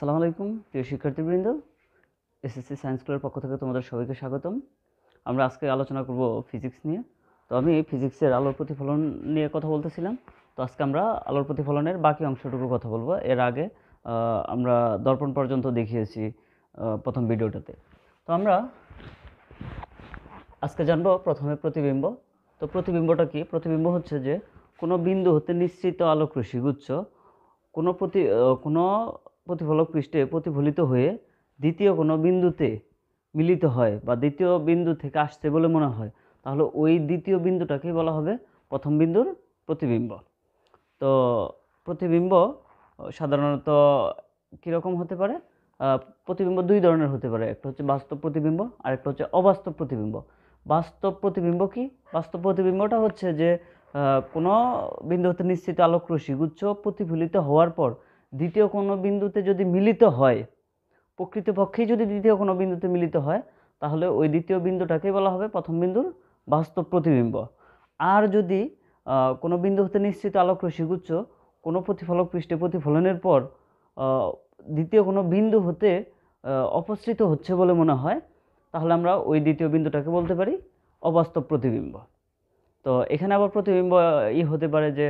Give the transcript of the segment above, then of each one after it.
আসসালামু আলাইকুম প্রিয় শিক্ষার্থীবৃন্দ এসএসসি সায়েন্স স্কুলের পক্ষ থেকে তোমাদের সবাইকে স্বাগতম আমরা আজকে আলোচনা করব ফিজিক্স নিয়ে তো আমি ফিজিক্সের আলোর প্রতিফলন নিয়ে কথা বলতেছিলাম তো আজকে আমরা আলোর প্রতিফলনের বাকি অংশটুকু কথা বলবো এর আগে আমরা দর্পণ পর্যন্ত দেখিয়েছি প্রথম ভিডিওটাতে তো আমরা আজকে জানবো প্রথমে প্রতিবিম্ব তো প্রতিবিম্বটা কি প্রতিবিম্ব হচ্ছে যে কোনো বিন্দু হতে নিশ্চিত আলোক রশ্মি গুচ্ছ কোনো প্রতি কোনো প্রতিফলক পৃষ্ঠে প্রতিফলিত হয়ে দ্বিতীয় কোনো বিন্দুতে মিলিত হয় বা দ্বিতীয় বিন্দু থেকে আসছে বলে মনে হয় তাহলে ওই দ্বিতীয় বিন্দুটাকে বলা হবে প্রথম বিন্দুর প্রতিবিম্ব তো প্রতিবিম্ব সাধারণত কীরকম হতে পারে প্রতিবিম্ব দুই ধরনের হতে পারে একটা হচ্ছে বাস্তব প্রতিবিম্ব আর একটা হচ্ছে অবাস্তব প্রতিবিম্ব বাস্তব প্রতিবিম্ব কি বাস্তব প্রতিবিম্বটা হচ্ছে যে কোনো বিন্দু হতে নিশ্চিত আলোক রশি গুচ্ছ প্রতিফলিত হওয়ার পর দ্বিতীয় কোনো বিন্দুতে যদি মিলিত হয় প্রকৃতপক্ষেই যদি দ্বিতীয় কোনো বিন্দুতে মিলিত হয় তাহলে ওই দ্বিতীয় বিন্দুটাকেই বলা হবে প্রথম বিন্দুর বাস্তব প্রতিবিম্ব আর যদি কোনো বিন্দু হতে নিশ্চিত আলোক রশিগুচ্ছ কোনো প্রতিফলক পৃষ্ঠে প্রতিফলনের পর দ্বিতীয় কোনো বিন্দু হতে অপসৃত হচ্ছে বলে মনে হয় তাহলে আমরা ওই দ্বিতীয় বিন্দুটাকে বলতে পারি অবাস্তব প্রতিবিম্ব তো এখানে আবার প্রতিবিম্ব ই হতে পারে যে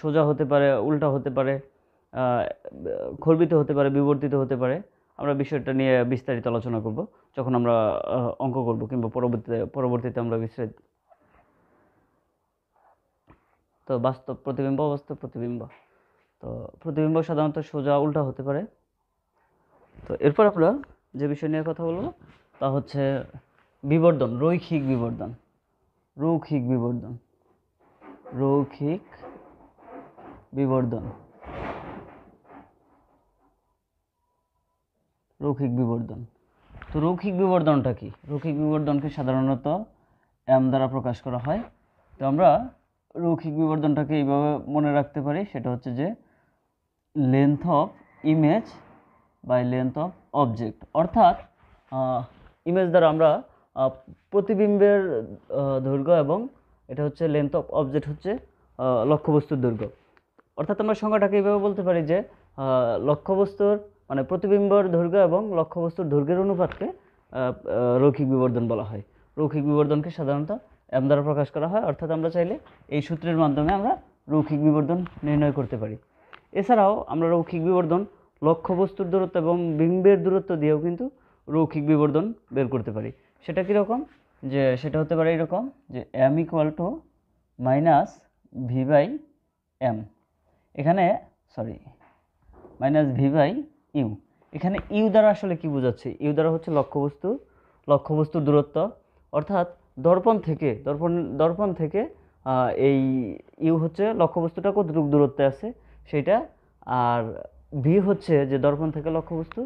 সোজা হতে পারে উল্টা হতে পারে খর্বিত হতে পারে বিবর্তিত হতে পারে আমরা বিষয়টা নিয়ে বিস্তারিত আলোচনা করব যখন আমরা অঙ্ক করব কিংবা পরবর্তীতে পরবর্তীতে আমরা বিস্তারিত তো বাস্তব প্রতিবিম্ব বাস্তব প্রতিবিম্ব তো প্রতিবিম্ব সাধারণত সোজা উল্টা হতে পারে তো এরপর আমরা যে বিষয় নিয়ে কথা বলবো তা হচ্ছে বিবর্ধন রৈখিক বিবর্ধন রৌখিক বিবর্ধন রৌখিক বিবর্ধন রৌখিক বিবর্ধন তো রৌখিক বিবর্ধনটা কি রৌখিক বিবর্ধনকে সাধারণত এম দ্বারা প্রকাশ করা হয় তো আমরা রৌখিক বিবর্ধনটাকে এইভাবে মনে রাখতে পারি সেটা হচ্ছে যে length of image by length of object অর্থাৎ ইমেজ দ্বারা আমরা প্রতিবিম্বের দৈর্ঘ্য এবং এটা হচ্ছে লেন্থ অফ অবজেক্ট হচ্ছে লক্ষ্যবস্তুর দৈর্ঘ্য অর্থাৎ আমরা সংজ্ঞাটাকে এইভাবে বলতে পারি যে লক্ষ্যবস্তুর মানে প্রতিবিম্বর দৈর্ঘ্য এবং লক্ষ্যবস্তুর দৈর্ঘ্যের অনুপাতকে রৈখিক বিবর্ধন বলা হয় রৈখিক বিবর্ধনকে সাধারণত এম দ্বারা প্রকাশ করা হয় অর্থাৎ আমরা চাইলে এই সূত্রের মাধ্যমে আমরা রৌখিক বিবর্ধন নির্ণয় করতে পারি এছাড়াও আমরা রৌখিক বিবর্ধন লক্ষ্যবস্তুর দূরত্ব এবং বিম্বের দূরত্ব দিয়েও কিন্তু রৌখিক বিবর্ধন বের করতে পারি সেটা কীরকম যে সেটা হতে পারে এরকম যে M equal to minus V by M এখানে sorry minus V by U এখানে ইউ দ্বারা আসলে কি বোঝাচ্ছে ইউ দ্বারা হচ্ছে লক্ষ্যবস্তু লক্ষ্যবস্তুর দূরত্ব অর্থাৎ দর্পণ থেকে দর্পণ দর্পণ থেকে এই ইউ হচ্ছে লক্ষ্যবস্তুটা কতটুকু দূরত্বে আছে সেটা আর ভি হচ্ছে যে দর্পণ থেকে লক্ষ্যবস্তু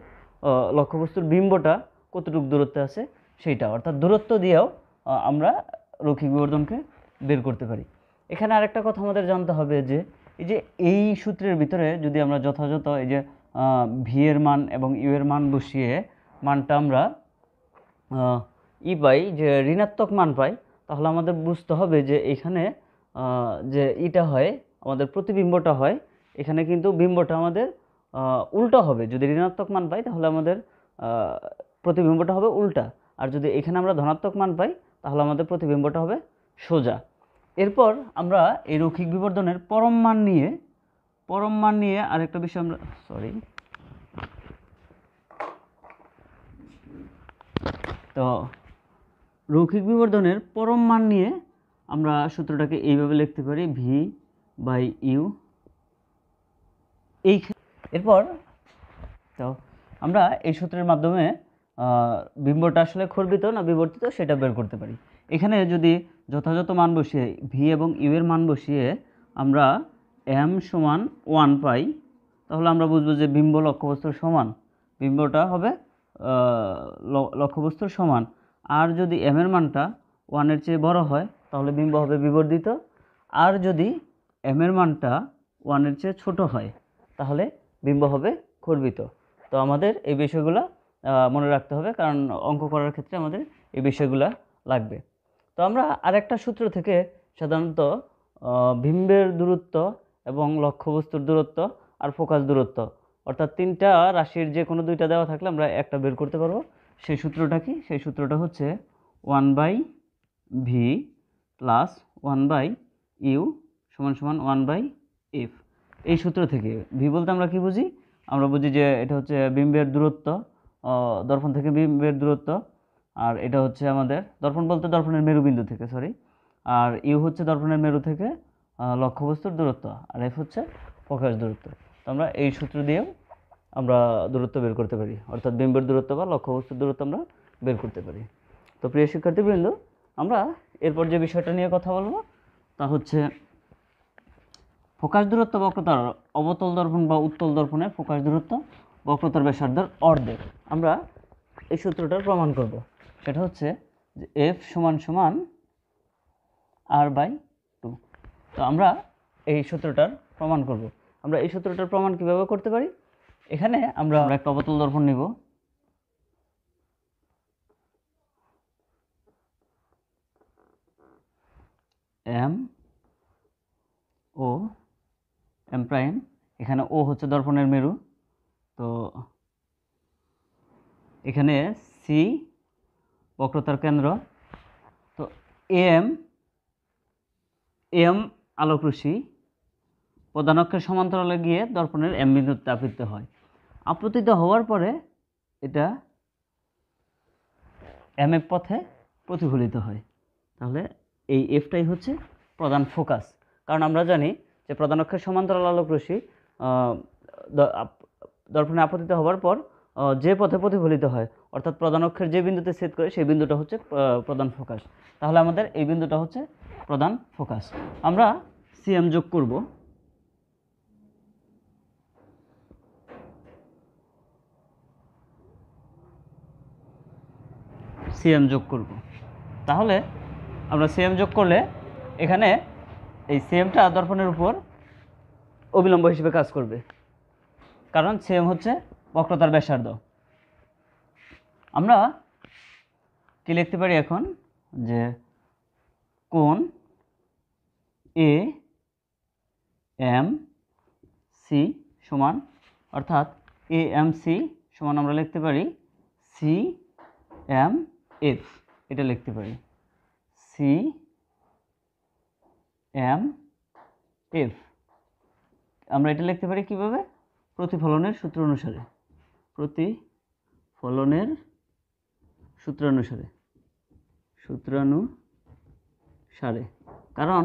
লক্ষ্যবস্তুর বিম্বটা কতটুকু দূরত্বে আছে সেইটা অর্থাৎ দূরত্ব দিয়েও আমরা রক্ষী বিবর্ধনকে বের করতে পারি এখানে আরেকটা কথা আমাদের জানতে হবে যে এই যে এই সূত্রের ভিতরে যদি আমরা যথাযথ এই যে ভি এর মান এবং ইউ এর মান বসিয়ে মানটা আমরা ই পাই যে ঋণাত্মক মান পাই তাহলে আমাদের বুঝতে হবে যে এখানে যে ইটা হয় আমাদের প্রতিবিম্বটা হয় এখানে কিন্তু বিম্বটা আমাদের উল্টা হবে যদি ঋণাত্মক মান পাই তাহলে আমাদের প্রতিবিম্বটা হবে উল্টা আর যদি এখানে আমরা ধনাত্মক মান পাই তাহলে আমাদের প্রতিবিম্বটা হবে সোজা এরপর আমরা এই রৌখিক বিবর্ধনের পরম মান নিয়ে পরম মান নিয়ে আরেকটা বিষয় আমরা সরি তো রৌখিক বিবর্ধনের পরম মান নিয়ে আমরা সূত্রটাকে এইভাবে লিখতে পারি ভি বাই ইউ এই এরপর তো আমরা এই সূত্রের মাধ্যমে বিম্বটা আসলে খর্বিত না বিবর্তিত সেটা বের করতে পারি এখানে যদি যথাযথ মান বসিয়ে ভি এবং ইউ এর মান বসিয়ে আমরা এম সমান ওয়ান পাই তাহলে আমরা বুঝবো যে বিম্ব লক্ষ্যবস্তুর সমান বিম্বটা হবে লক্ষ্যবস্তুর সমান আর যদি এম এর মানটা ওয়ানের চেয়ে বড় হয় তাহলে বিম্ব হবে বিবর্ধিত আর যদি এম এর মানটা ওয়ানের চেয়ে ছোট হয় তাহলে বিম্ব হবে খর্বিত তো আমাদের এই বিষয়গুলো মনে রাখতে হবে কারণ অঙ্ক করার ক্ষেত্রে আমাদের এই বিষয়গুলো লাগবে তো আমরা আরেকটা সূত্র থেকে সাধারণত বিম্বের দূরত্ব এবং লক্ষ্যবস্তুর দূরত্ব আর ফোকাস দূরত্ব অর্থাৎ তিনটা রাশির যে কোনো দুইটা দেওয়া থাকলে আমরা একটা বের করতে পারবো সেই সূত্রটা কি সেই সূত্রটা হচ্ছে one by V plus one by U সমান সমান ওয়ান বাই এফ এই সূত্র থেকে ভি বলতে আমরা কি বুঝি আমরা বুঝি যে এটা হচ্ছে বিম্বের দূরত্ব দর্পণ থেকে বিম্বের দূরত্ব আর এটা হচ্ছে আমাদের দর্পণ বলতে দর্পণের মেরুবিন্দু থেকে সরি আর ইউ হচ্ছে দর্পণের মেরু থেকে লক্ষ্যবস্তুর দূরত্ব আর এফ হচ্ছে প্রকাশ দূরত্ব তো আমরা এই সূত্র দিয়েও আমরা দূরত্ব বের করতে পারি অর্থাৎ বিম্বের দূরত্ব বা লক্ষ্যবস্তুর দূরত্ব আমরা বের করতে পারি তো প্রিয় শিক্ষার্থীবৃন্দ আমরা এরপর যে বিষয়টা নিয়ে কথা বলবো তা হচ্ছে ফোকাস দূরত্ব বক্রতার অবতল দর্পণ বা উত্তল দর্পণে প্রকাশ দূরত্ব বক্রতার ব্যাসার্ধের অর্ধেক আমরা এই সূত্রটার প্রমাণ করব সেটা হচ্ছে যে এফ সমান সমান আর বাই তো আমরা এই সূত্রটার প্রমাণ করব আমরা এই সূত্রটার প্রমাণ কিভাবে করতে পারি এখানে আমরা আমরা একটা অবতল দর্পণ নিব এম ও এম প্রাইম এখানে ও হচ্ছে দর্পণের মেরু তো এখানে সি বক্রতার কেন্দ্র তো এম এম রশ্মি প্রধান অক্ষের সমান্তরালে গিয়ে দর্পণের এম বিন্দুতে আপতিত হয় আপতিত হওয়ার পরে এটা এম এফ পথে প্রতিফলিত হয় তাহলে এই এফটাই হচ্ছে প্রধান ফোকাস কারণ আমরা জানি যে প্রধান অক্ষের সমান্তরাল রশ্মি দর্পণে আপতিত হওয়ার পর যে পথে প্রতিফলিত হয় অর্থাৎ প্রধান অক্ষের যে বিন্দুতে ছেদ করে সেই বিন্দুটা হচ্ছে প্রধান ফোকাস তাহলে আমাদের এই বিন্দুটা হচ্ছে প্রধান ফোকাস আমরা সিএম যোগ করব সিএম যোগ করব তাহলে আমরা সিএম যোগ করলে এখানে এই সিএমটা দর্পণের উপর অবিলম্ব হিসেবে কাজ করবে কারণ সিএম হচ্ছে বক্রতার ব্যাসার্ধ আমরা কি লিখতে পারি এখন যে কোন এ এম সি সমান অর্থাৎ এ এম সি সমান আমরা লিখতে পারি সি এম এফ এটা লিখতে পারি সি এম এফ আমরা এটা লিখতে পারি কিভাবে প্রতিফলনের সূত্র অনুসারে প্রতি ফলনের সূত্রানুসারে সূত্রানুসারে কারণ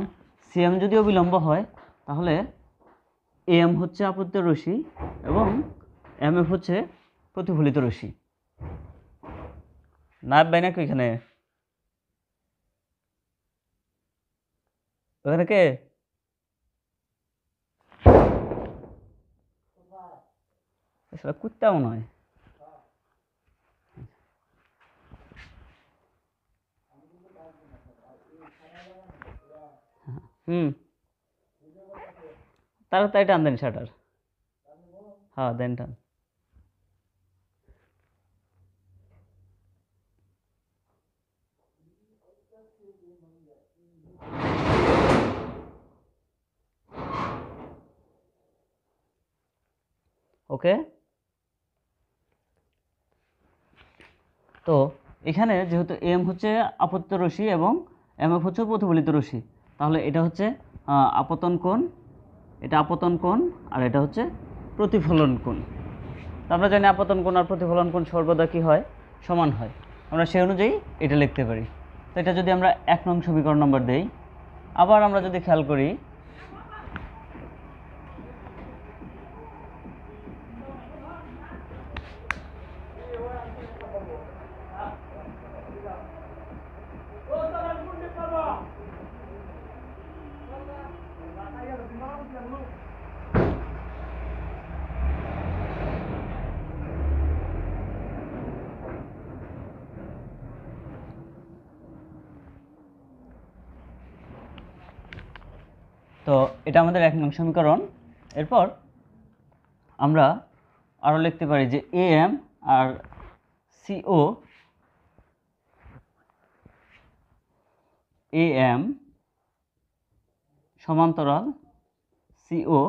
সিএম যদি অবিলম্ব হয় তাহলে এম হচ্ছে আপত্ত রশ্মি এবং এম এফ হচ্ছে প্রতিফলিত রশ্মি নাব বাই নাকি ওইখানে ওখানে কে এছাড়া কুত্তাও নয় হুম তাড়াতাড়ি টান দেন শাটার হ্যাঁ দেন টান okay তো এখানে যেহেতু এম হচ্ছে আপত্ত রশ্মি এবং এম এফ হচ্ছে প্রতিফলিত রশ্মি তাহলে এটা হচ্ছে আপতন কোণ এটা আপতন কোণ আর এটা হচ্ছে প্রতিফলন কোণ আমরা জানি আপতন কোণ আর প্রতিফলন কোণ সর্বদা কী হয় সমান হয় আমরা সেই অনুযায়ী এটা লিখতে পারি তো এটা যদি আমরা এক নং সমীকরণ নম্বর দেই আবার আমরা যদি খেয়াল করি তো এটা আমাদের এক নং সমীকরণ এরপর আমরা আরও লিখতে পারি যে এ এম আর সিও এ এম সমান্তরাল সিও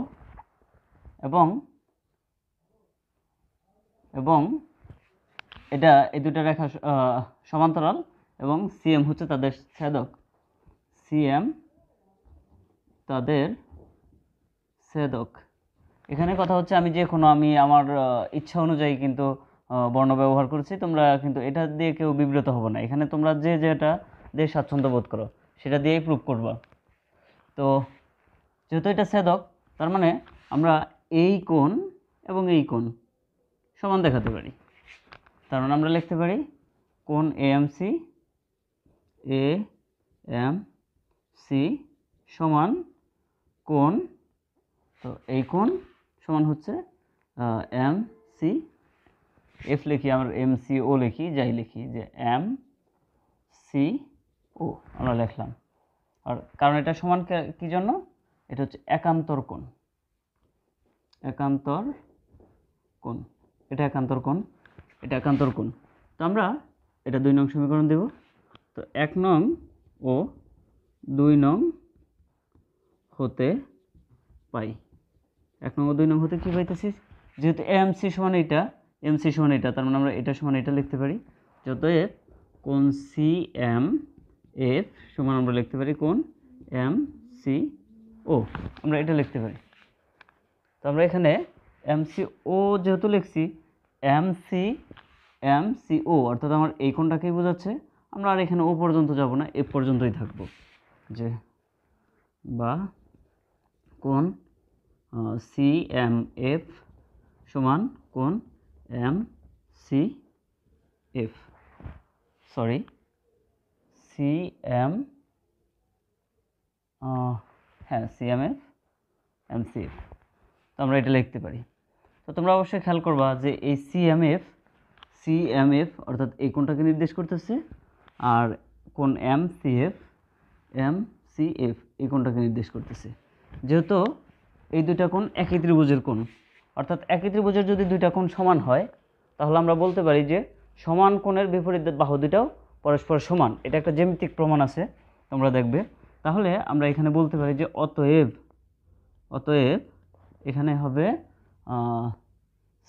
এবং এবং এটা এই দুটো রেখা সমান্তরাল এবং সিএম হচ্ছে তাদের ছেদক সিএম তাদের সেদক এখানে কথা হচ্ছে আমি যে কোনো আমি আমার ইচ্ছা অনুযায়ী কিন্তু বর্ণ ব্যবহার করছি তোমরা কিন্তু এটা দিয়ে কেউ বিব্রত হবো না এখানে তোমরা যে যেটা দিয়ে স্বাচ্ছন্দ্য বোধ করো সেটা দিয়েই প্রুভ করবা তো যেহেতু এটা সেদক তার মানে আমরা এই কোণ এবং এই কোণ সমান দেখাতে পারি তার মানে আমরা লিখতে পারি কোন A M C A M C সমান কোণ তো এই কোণ সমান হচ্ছে এম সি এফ লিখি আমরা এম সি ও লিখি যাই লিখি যে এম সি ও আমরা লিখলাম আর কারণ এটা সমান কি জন্য এটা হচ্ছে একান্তর কোণ একান্তর কোণ এটা একান্তর কোণ এটা একান্তর কোণ তো আমরা এটা দুই নং সমীকরণ দেব তো এক নং ও দুই নং হতে পাই এক নম্বর দুই নম্বর হতে কী পাইতেছিস যেহেতু এম সি সমান এটা এম সি সমান এটা তার মানে আমরা এটা সমান এটা লিখতে পারি যত এফ কোন সি এম এফ সমান আমরা লিখতে পারি কোন এম সি ও আমরা এটা লিখতে পারি তো আমরা এখানে এম সি ও যেহেতু লিখছি M C M C O অর্থাৎ আমার এই কোনটাকেই বোঝাচ্ছে আমরা আর এখানে ও পর্যন্ত যাব না এ পর্যন্তই থাকবো যে বা কোন সি এম এফ সমান কোন M C F sorry C M হ্যাঁ C M F M C F তো আমরা এটা লিখতে পারি তো তোমরা অবশ্যই খেয়াল করবা যে এই C M F C M F অর্থাৎ এই কোনটাকে নির্দেশ করতেছে আর কোন M C F M C F এই কোনটাকে নির্দেশ করতেছে যেহেতু এই দুইটা কোণ একই ত্রিভুজের কোণ অর্থাৎ একই ত্রিভুজের যদি দুইটা কোণ সমান হয় তাহলে আমরা বলতে পারি যে সমান কোণের বিপরীত বাহু দুটাও পরস্পর সমান এটা একটা জ্যামিতিক প্রমাণ আছে তোমরা দেখবে তাহলে আমরা এখানে বলতে পারি যে অতএব অতএব এখানে হবে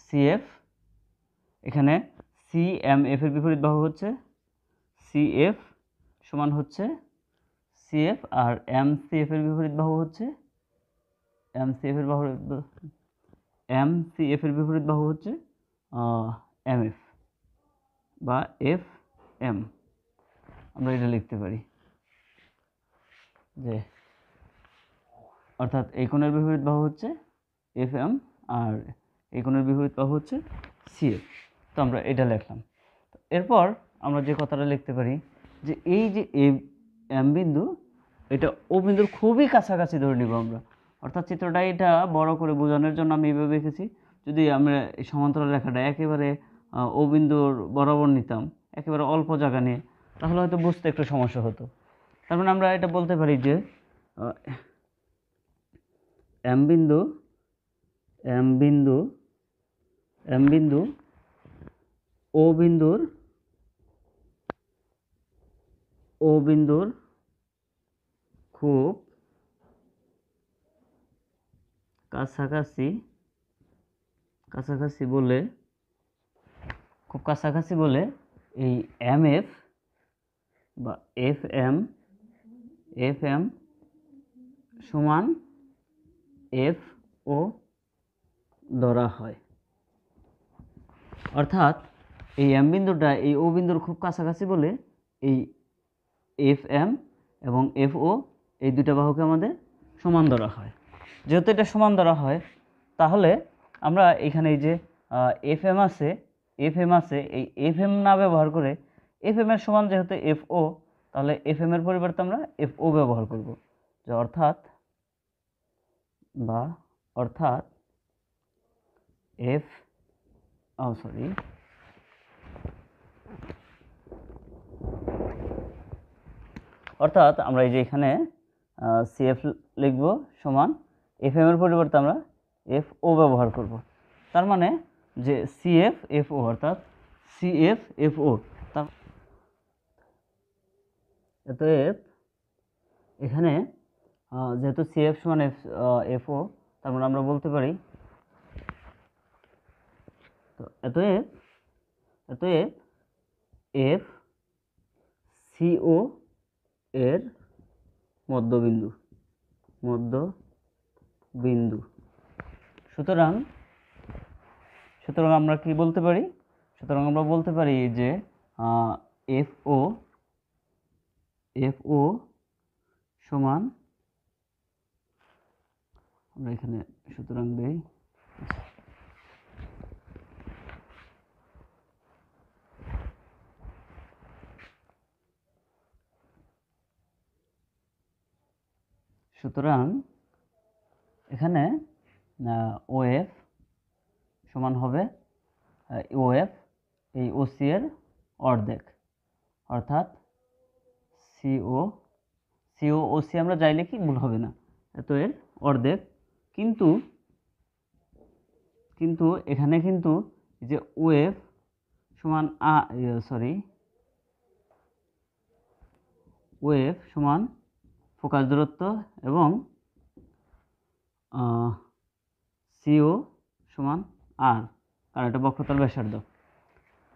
সিএফ এখানে সি এম এফের এর বিপরীত বাহু হচ্ছে সিএফ সমান হচ্ছে সিএফ আর এম সিএফ এর বিপরীত বাহু হচ্ছে এম সি এফের এমসিএফ এম সি এফের বিপরীত বাহু হচ্ছে এম এফ বা এফ এম আমরা এটা লিখতে পারি যে অর্থাৎ এই কোণের বিপরীত বাহু হচ্ছে এফ এম আর এই কোণের বিপরীত বাহু হচ্ছে সি এফ তো আমরা এটা লিখলাম এরপর আমরা যে কথাটা লিখতে পারি যে এই যে এম বিন্দু এটা ও বিন্দুর খুবই কাছাকাছি ধরে নিব আমরা অর্থাৎ চিত্রটা এটা বড় করে বোঝানোর জন্য আমি এভাবে এঁকেছি যদি আমরা এই সমান্তরাল রেখাটা একেবারে ও বিন্দুর বরাবর নিতাম একেবারে অল্প জায়গা নিয়ে তাহলে হয়তো বুঝতে একটু সমস্যা হতো তার মানে আমরা এটা বলতে পারি যে এম বিন্দু এম বিন্দু এম বিন্দু ও বিন্দুর ও বিন্দুর খুব কাছাকাছি কাছাকাছি বলে খুব কাছাকাছি বলে এই এম এফ বা এফ এম এফ এম সমান এফ ও ধরা হয় অর্থাৎ এই এম বিন্দুটা এই ও বিন্দুর খুব কাছাকাছি বলে এই এফ এম এবং এফ ও এই দুটা বাহুকে আমাদের সমান ধরা হয় যেহেতু এটা সমান ধরা হয় তাহলে আমরা এখানে এই যে এফ এম আছে এফ এম আছে এই এফ এম না ব্যবহার করে এফ এম এর সমান যেহেতু এফ ও তাহলে এফ এম এর পরিবর্তে আমরা এফ ও ব্যবহার করব যে অর্থাৎ বা অর্থাৎ এফ ও সরি অর্থাৎ আমরা এই যে এখানে এফ লিখব সমান এফ এম এর পরিবর্তে আমরা এফ ও ব্যবহার করব তার মানে যে সি এফ এফ ও অর্থাৎ সি এফ এফ ও তার অতএব এখানে যেহেতু সি সিএফ সমান এফ এফ ও তার মানে আমরা বলতে পারি তো এত অতএব এফ সিও এর মধ্যবিন্দু মধ্য বিন্দু সুতরাং সুতরাং আমরা কি বলতে পারি সুতরাং আমরা বলতে পারি যে এফ ও এফ ও সমান আমরা এখানে সুতরাং দেই সুতরাং এখানে ওএফ সমান হবে ওএফ এই ওসি এর অর্ধেক অর্থাৎ সিও সিও ওসি আমরা যাইলে কি ভুল হবে না এত এর অর্ধেক কিন্তু কিন্তু এখানে কিন্তু যে ওয়েভ সমান আ সরি ওয়েভ সমান ফোকাস দূরত্ব এবং সিও সমান আর কারণ এটা বক্ষতার ব্যাসার্ধ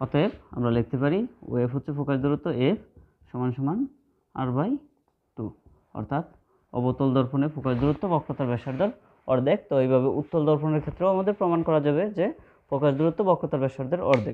অতএব আমরা লিখতে পারি ওয়েফ হচ্ছে ফোকাস দূরত্ব এফ সমান সমান আর বাই টু অর্থাৎ অবতল দর্পণে ফোকাস দূরত্ব বক্ষতার ব্যাসার্ধের অর্ধেক তো এইভাবে উত্তল দর্পণের ক্ষেত্রেও আমাদের প্রমাণ করা যাবে যে ফোকাস দূরত্ব বক্ষতার ব্যাসার্ধের অর্ধেক